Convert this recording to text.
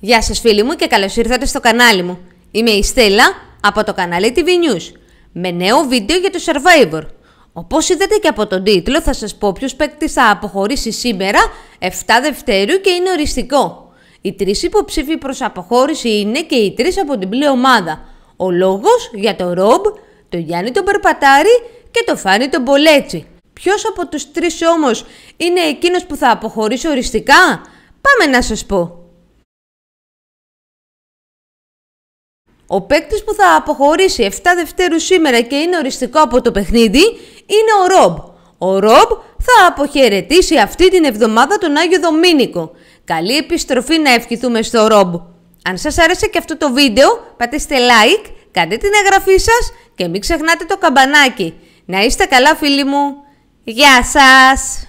Γεια σας φίλοι μου και καλώς ήρθατε στο κανάλι μου. Είμαι η Στέλλα από το κανάλι TV News με νέο βίντεο για το Survivor. Όπως είδατε και από τον τίτλο θα σας πω ποιος παίκτη θα αποχωρήσει σήμερα 7 Δευτέρου και είναι οριστικό. Οι τρεις υποψήφοι προς αποχώρηση είναι και οι τρεις από την πλή ομάδα. Ο λόγος για το Ρομπ, το Γιάννη τον Περπατάρη και το Φάνη τον Πολέτσι. Ποιος από τους τρεις όμως είναι εκείνος που θα αποχωρήσει οριστικά? Πάμε να σας πω. Ο παίκτης που θα αποχωρήσει 7 Δευτέρου σήμερα και είναι οριστικό από το παιχνίδι είναι ο Ρομπ. Ο Ρομπ θα αποχαιρετήσει αυτή την εβδομάδα τον Άγιο Δομήνικο. Καλή επιστροφή να ευχηθούμε στο Ρομπ. Αν σας άρεσε και αυτό το βίντεο, πατήστε like, κάντε την εγγραφή σας και μην ξεχνάτε το καμπανάκι. Να είστε καλά φίλοι μου. Γεια σας!